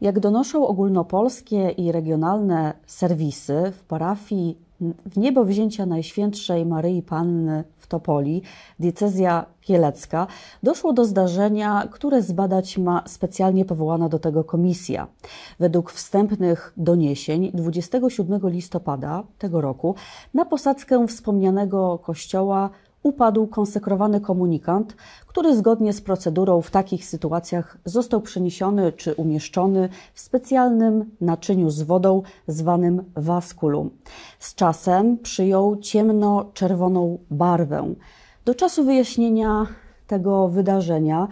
Jak donoszą ogólnopolskie i regionalne serwisy, w parafii w niebo wzięcia Najświętszej Maryi Panny w Topoli, diecezja kielecka, doszło do zdarzenia, które zbadać ma specjalnie powołana do tego komisja. Według wstępnych doniesień 27 listopada tego roku na posadzkę wspomnianego kościoła upadł konsekrowany komunikant, który zgodnie z procedurą w takich sytuacjach został przeniesiony czy umieszczony w specjalnym naczyniu z wodą zwanym waskulum. Z czasem przyjął ciemno-czerwoną barwę. Do czasu wyjaśnienia tego wydarzenia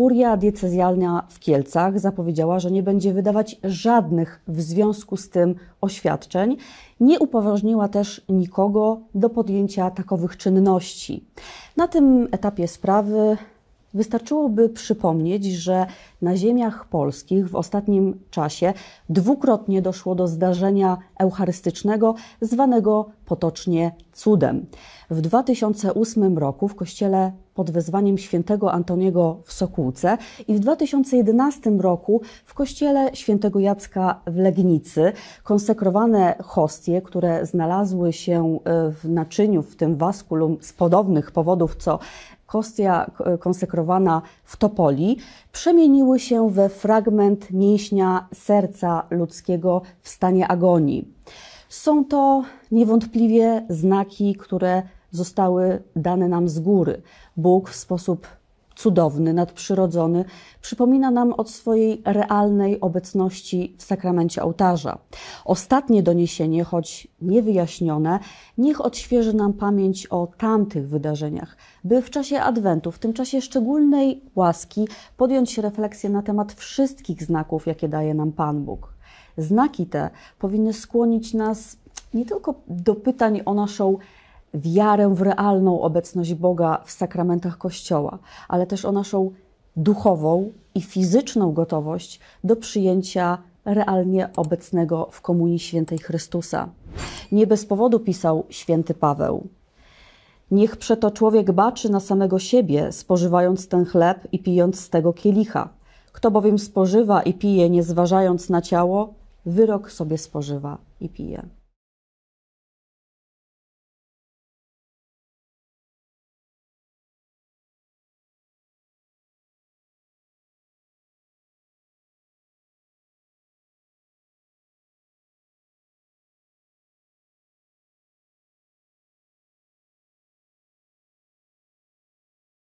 Kuria diecezjalna w Kielcach zapowiedziała, że nie będzie wydawać żadnych w związku z tym oświadczeń. Nie upoważniła też nikogo do podjęcia takowych czynności. Na tym etapie sprawy Wystarczyłoby przypomnieć, że na ziemiach polskich w ostatnim czasie dwukrotnie doszło do zdarzenia eucharystycznego, zwanego potocznie cudem. W 2008 roku w kościele pod wezwaniem świętego Antoniego w Sokółce i w 2011 roku w kościele świętego Jacka w Legnicy konsekrowane hostie, które znalazły się e, w naczyniu, w tym waskulum z podobnych powodów co kostia e, konsekrowana w Topoli przemieniły się we fragment mięśnia serca ludzkiego w stanie agonii. Są to niewątpliwie znaki, które zostały dane nam z góry. Bóg w sposób cudowny, nadprzyrodzony, przypomina nam od swojej realnej obecności w sakramencie ołtarza. Ostatnie doniesienie, choć niewyjaśnione, niech odświeży nam pamięć o tamtych wydarzeniach, by w czasie Adwentu, w tym czasie szczególnej łaski, podjąć refleksję na temat wszystkich znaków, jakie daje nam Pan Bóg. Znaki te powinny skłonić nas nie tylko do pytań o naszą wiarę w realną obecność Boga w sakramentach Kościoła, ale też o naszą duchową i fizyczną gotowość do przyjęcia realnie obecnego w Komunii Świętej Chrystusa. Nie bez powodu pisał święty Paweł. Niech przeto człowiek baczy na samego siebie, spożywając ten chleb i pijąc z tego kielicha. Kto bowiem spożywa i pije, nie zważając na ciało, wyrok sobie spożywa i pije.